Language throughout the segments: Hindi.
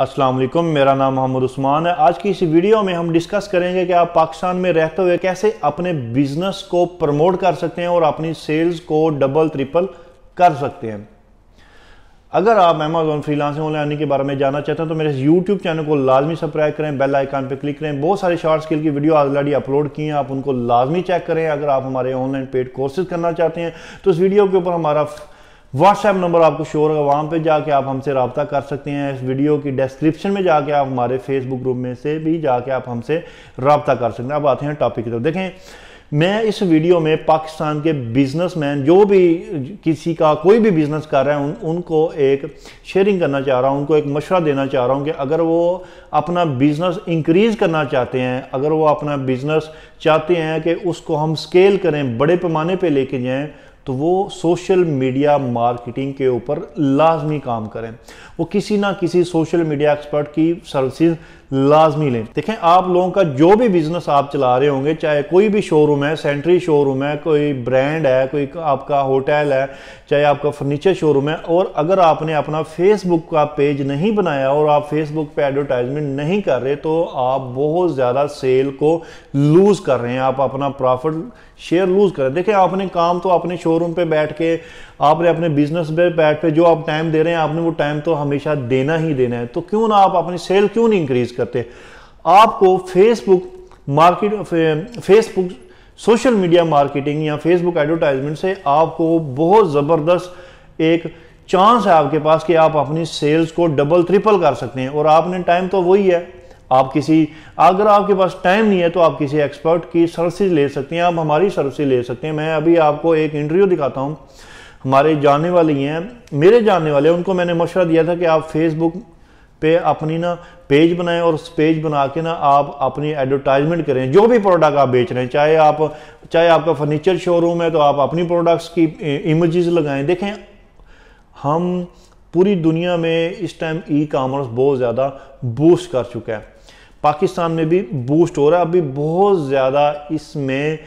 अस्सलाम वालेकुम मेरा नाम मोहम्मद उस्मान है आज की इस वीडियो में हम डिस्कस करेंगे कि आप पाकिस्तान में रहते हुए कैसे अपने बिजनेस को प्रमोट कर सकते हैं और अपनी सेल्स को डबल ट्रिपल कर सकते हैं अगर आप अमेजोन फ्रीलांसिंग ऑनलाइन के बारे में जानना चाहते हैं तो मेरे यूट्यूब चैनल को लाजमी सब्सक्राइब करें बेल आइकान पर क्लिक करें बहुत सारे शॉर्ट स्किल की वीडियो ऑलरेडी अपलोड की हैं आप उनको लाजमी चेक करें अगर आप हमारे ऑनलाइन पेड कोर्सेज करना चाहते हैं तो इस वीडियो के ऊपर हमारा व्हाट्सएप नंबर आपको शोर होगा वहाँ पे जाके आप हमसे रबता कर सकते हैं इस वीडियो की डिस्क्रिप्शन में जाके आप हमारे फेसबुक ग्रुप में से भी जाके आप हमसे रबता कर सकते हैं अब आते हैं टॉपिक की तरफ देखें मैं इस वीडियो में पाकिस्तान के बिजनेसमैन जो भी किसी का कोई भी बिजनेस कर रहे हैं उन, उनको एक शेयरिंग करना चाह रहा हूं उनको एक मशवरा देना चाह रहा हूं कि अगर वो अपना बिजनेस इंक्रीज करना चाहते हैं अगर वो अपना बिजनेस चाहते हैं कि उसको हम स्केल करें बड़े पैमाने पे लेके जाएं तो वो सोशल मीडिया मार्केटिंग के ऊपर लाजमी काम करें वो किसी ना किसी सोशल मीडिया एक्सपर्ट की सर्विसेज लाजमी लें देखें आप लोगों का जो भी बिजनेस आप चला रहे होंगे चाहे कोई भी शोरूम है सेंट्री शोरूम है कोई ब्रांड है कोई आपका होटल है चाहे आपका फर्नीचर शोरूम है और अगर आपने अपना फेसबुक का पेज नहीं बनाया और आप फेसबुक पे एडवर्टाइजमेंट नहीं कर रहे तो आप बहुत ज़्यादा सेल को लूज़ कर रहे हैं आप अपना प्रॉफिट शेयर लूज़ कर रहे हैं देखें आपने काम तो अपने शोरूम पे बैठ के आपने अपने बिजनेस पे पैड पे जो आप टाइम दे रहे हैं आपने वो टाइम तो हमेशा देना ही देना है तो क्यों ना आप अपनी सेल क्यों नहीं इंक्रीज करते आपको Facebook market Facebook social media marketing या फेसबुक एडवर्टाइजमेंट से आपको बहुत ज़बरदस्त एक चांस है आपके पास कि आप अपनी सेल्स को डबल ट्रिपल कर सकते हैं और आपने टाइम तो वही है आप किसी अगर आपके पास टाइम नहीं है तो आप किसी एक्सपर्ट की सर्विस ले सकते हैं आप हमारी सर्विस ले सकते हैं मैं अभी आपको एक इंटरव्यू दिखाता हूँ हमारे जाने वाले हैं मेरे जानने वाले उनको मैंने मशवरा दिया था कि आप फेसबुक पे अपनी ना पेज बनाएं और उस पेज बना के ना आप अपनी एडवर्टाइजमेंट करें जो भी प्रोडक्ट आप बेच रहे हैं चाहे आप चाहे आपका फर्नीचर शोरूम है तो आप अपनी प्रोडक्ट्स की इमेजेस लगाएं देखें हम पूरी दुनिया में इस टाइम ई कामर्स बहुत ज़्यादा बूस्ट कर चुका है पाकिस्तान में भी बूस्ट हो रहा है अभी बहुत ज़्यादा इसमें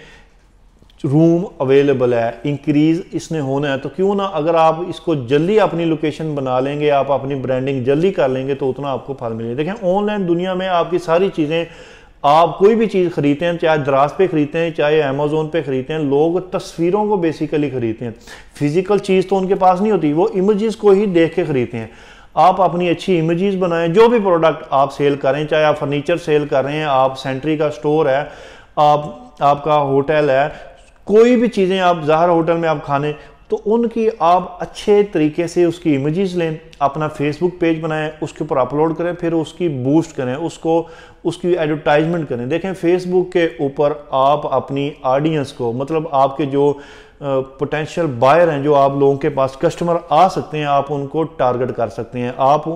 रूम अवेलेबल है इंक्रीज इसने होना है तो क्यों ना अगर आप इसको जल्दी अपनी लोकेशन बना लेंगे आप अपनी ब्रांडिंग जल्दी कर लेंगे तो उतना आपको फल मिलेगा देखें ऑनलाइन दुनिया में आपकी सारी चीज़ें आप कोई भी चीज़ खरीदते हैं चाहे दराज पे खरीदते हैं चाहे अमेजोन पे खरीदते हैं लोग तस्वीरों को बेसिकली खरीदते हैं फिजिकल चीज़ तो उनके पास नहीं होती वो इमेजेस को ही देख के खरीदते हैं आप अपनी अच्छी इमेजेस बनाएं जो भी प्रोडक्ट आप सेल करें चाहे आप फर्नीचर सेल कर रहे हैं आप सेंट्री का स्टोर है आप आपका होटल है कोई भी चीज़ें आप ज़ाहर होटल में आप खाने तो उनकी आप अच्छे तरीके से उसकी इमेजेस लें अपना फेसबुक पेज बनाएं उसके ऊपर अपलोड करें फिर उसकी बूस्ट करें उसको उसकी एडवर्टाइजमेंट करें देखें फेसबुक के ऊपर आप अपनी ऑडियंस को मतलब आपके जो पोटेंशियल बायर हैं जो आप लोगों के पास कस्टमर आ सकते हैं आप उनको टारगेट कर सकते हैं आप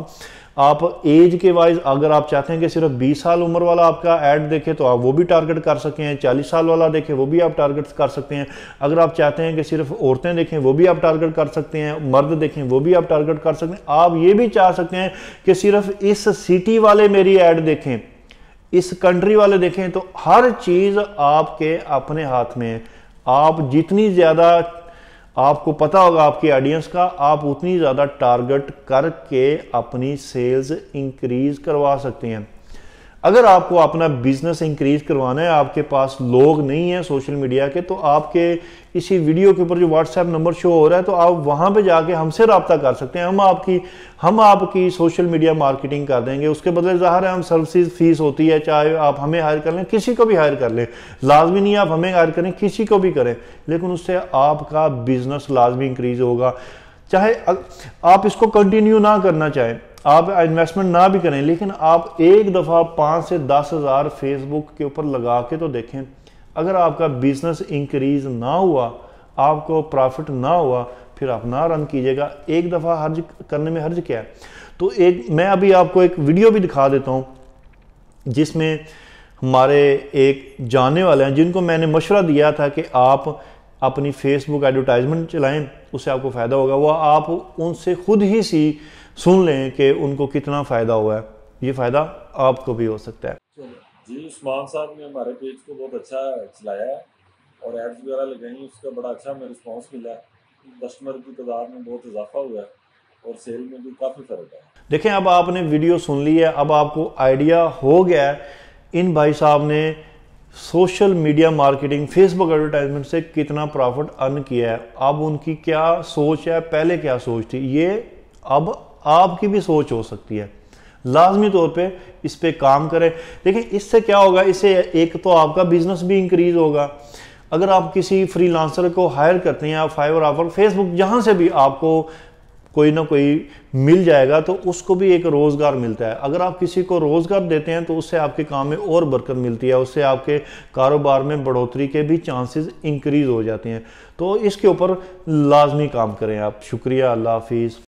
आप एज के वाइज अगर आप चाहते हैं कि सिर्फ 20 साल उम्र वाला आपका ऐड देखे तो आप वो भी टारगेट कर सकते हैं 40 साल वाला देखें वो भी आप टारगेट कर सकते हैं अगर आप चाहते हैं कि सिर्फ औरतें देखें वो भी आप टारगेट कर सकते हैं मर्द देखें वो भी आप टारगेट कर सकते हैं आप ये भी चाह सकते हैं कि सिर्फ इस सिटी वाले मेरी ऐड देखें इस कंट्री वाले देखें तो हर चीज़ आपके अपने हाथ में है आप जितनी ज़्यादा आपको पता होगा आपके ऑडियंस का आप उतनी ज़्यादा टारगेट करके अपनी सेल्स इंक्रीज करवा सकते हैं अगर आपको अपना बिजनेस इंक्रीज करवाना है आपके पास लोग नहीं है सोशल मीडिया के तो आपके इसी वीडियो के ऊपर जो व्हाट्सएप नंबर शो हो रहा है तो आप वहाँ पे जाके हमसे रबता कर सकते हैं हम आपकी हम आपकी सोशल मीडिया मार्केटिंग कर देंगे उसके बदले ज़ाहिर है हम सर्विसेज फीस होती है चाहे आप हमें हायर कर लें किसी को भी हायर कर लें लाजमी नहीं आप हमें हायर करें किसी को भी करें लेकिन उससे आपका बिजनेस लाजमी इंक्रीज होगा चाहे आप इसको कंटिन्यू ना करना चाहें आप इन्वेस्टमेंट ना भी करें लेकिन आप एक दफ़ा पाँच से दस हज़ार फेसबुक के ऊपर लगा के तो देखें अगर आपका बिजनेस इंक्रीज ना हुआ आपको प्रॉफिट ना हुआ फिर आप ना रन कीजिएगा एक दफ़ा हर्ज करने में हर्ज क्या है तो एक मैं अभी आपको एक वीडियो भी दिखा देता हूँ जिसमें हमारे एक जाने वाले हैं जिनको मैंने मशवरा दिया था कि आप अपनी फेसबुक एडवर्टाइजमेंट चलाएं उससे आपको फ़ायदा होगा वह आप उनसे खुद ही सी सुन लें कि उनको कितना फ़ायदा हुआ है ये फ़ायदा आपको भी हो सकता है जी उस्मान साहब ने हमारे पेज को बहुत अच्छा चलाया है और एड्स वगैरह लगाई उसका बड़ा अच्छा हमें रिस्पॉन्स मिला है कस्टमर की तादाद में बहुत इजाफा हुआ है और सेल में भी काफ़ी फ़र्क है देखें अब आपने वीडियो सुन ली है अब आपको आइडिया हो गया है इन भाई साहब ने social media marketing Facebook advertisement से कितना प्रॉफिट अर्न किया है अब उनकी क्या सोच है पहले क्या सोच थी ये अब आपकी भी सोच हो सकती है लाजमी तौर पे इस पर काम करें देखिए इससे क्या होगा इससे एक तो आपका बिजनेस भी इंक्रीज होगा अगर आप किसी फ्रीलांसर को हायर करते हैं आप फाइवर ऑफर फेसबुक जहाँ से भी आपको कोई ना कोई मिल जाएगा तो उसको भी एक रोज़गार मिलता है अगर आप किसी को रोज़गार देते हैं तो उससे आपके काम में और बरकत मिलती है उससे आपके कारोबार में बढ़ोतरी के भी चांसेस इंक्रीज़ हो जाते हैं तो इसके ऊपर लाजमी काम करें आप शुक्रिया अल्लाह हाफिज़